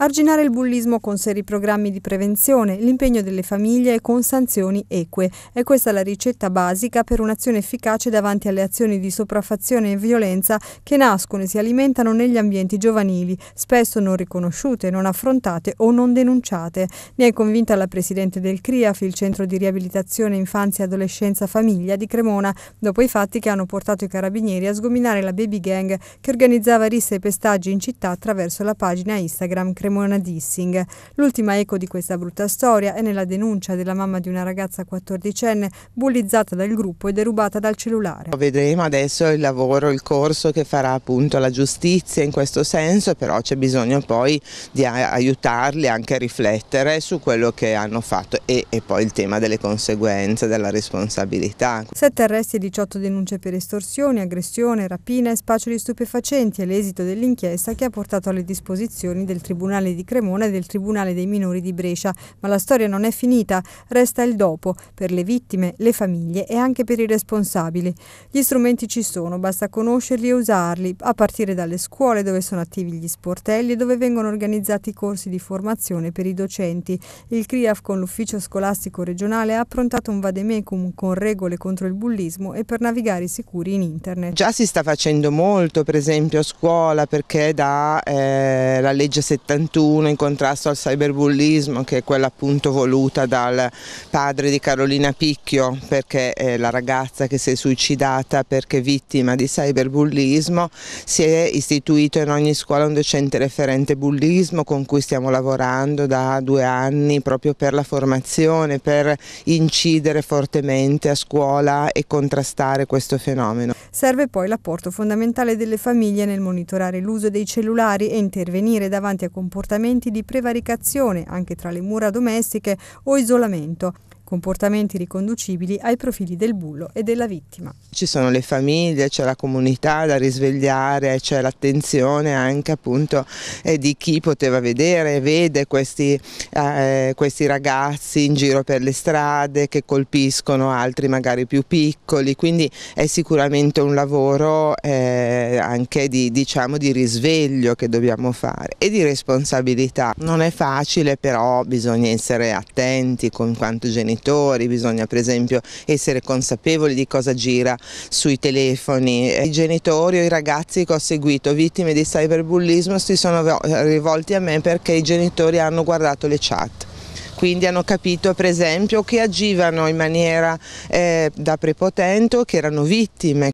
Arginare il bullismo con seri programmi di prevenzione, l'impegno delle famiglie e con sanzioni eque. È questa la ricetta basica per un'azione efficace davanti alle azioni di sopraffazione e violenza che nascono e si alimentano negli ambienti giovanili, spesso non riconosciute, non affrontate o non denunciate. Ne è convinta la presidente del CRIAF, il Centro di Riabilitazione Infanzia, e Adolescenza, Famiglia di Cremona, dopo i fatti che hanno portato i carabinieri a sgominare la baby gang che organizzava risse e pestaggi in città attraverso la pagina Instagram Cremona. Cremona Dissing. L'ultima eco di questa brutta storia è nella denuncia della mamma di una ragazza 14enne bullizzata dal gruppo e derubata dal cellulare. Vedremo adesso il lavoro, il corso che farà appunto la giustizia in questo senso, però c'è bisogno poi di aiutarli anche a riflettere su quello che hanno fatto e, e poi il tema delle conseguenze, della responsabilità. Sette arresti e 18 denunce per estorsioni, aggressione, rapina e spaccio di stupefacenti è l'esito dell'inchiesta che ha portato alle disposizioni del Tribunale Tribunale di Cremona e del Tribunale dei minori di Brescia. Ma la storia non è finita, resta il dopo, per le vittime, le famiglie e anche per i responsabili. Gli strumenti ci sono, basta conoscerli e usarli, a partire dalle scuole dove sono attivi gli sportelli e dove vengono organizzati i corsi di formazione per i docenti. Il CRIAF con l'Ufficio Scolastico Regionale ha approntato un vademecum con regole contro il bullismo e per navigare sicuri in internet. Già si sta facendo molto, per esempio a scuola, perché da eh, la legge 70 21 in contrasto al cyberbullismo che è quella appunto voluta dal padre di Carolina Picchio perché la ragazza che si è suicidata perché vittima di cyberbullismo si è istituito in ogni scuola un docente referente bullismo con cui stiamo lavorando da due anni proprio per la formazione, per incidere fortemente a scuola e contrastare questo fenomeno. Serve poi l'apporto fondamentale delle famiglie nel monitorare l'uso dei cellulari e intervenire davanti a comportamenti comportamenti di prevaricazione anche tra le mura domestiche o isolamento comportamenti riconducibili ai profili del bullo e della vittima. Ci sono le famiglie, c'è la comunità da risvegliare, c'è l'attenzione anche appunto eh, di chi poteva vedere, e vede questi, eh, questi ragazzi in giro per le strade che colpiscono altri magari più piccoli, quindi è sicuramente un lavoro eh, anche di, diciamo, di risveglio che dobbiamo fare e di responsabilità. Non è facile però bisogna essere attenti con quanto genitori genitori, bisogna per esempio essere consapevoli di cosa gira sui telefoni. Eh, I genitori o i ragazzi che ho seguito vittime di cyberbullismo si sono rivolti a me perché i genitori hanno guardato le chat quindi hanno capito per esempio che agivano in maniera eh, da prepotente o che erano vittime.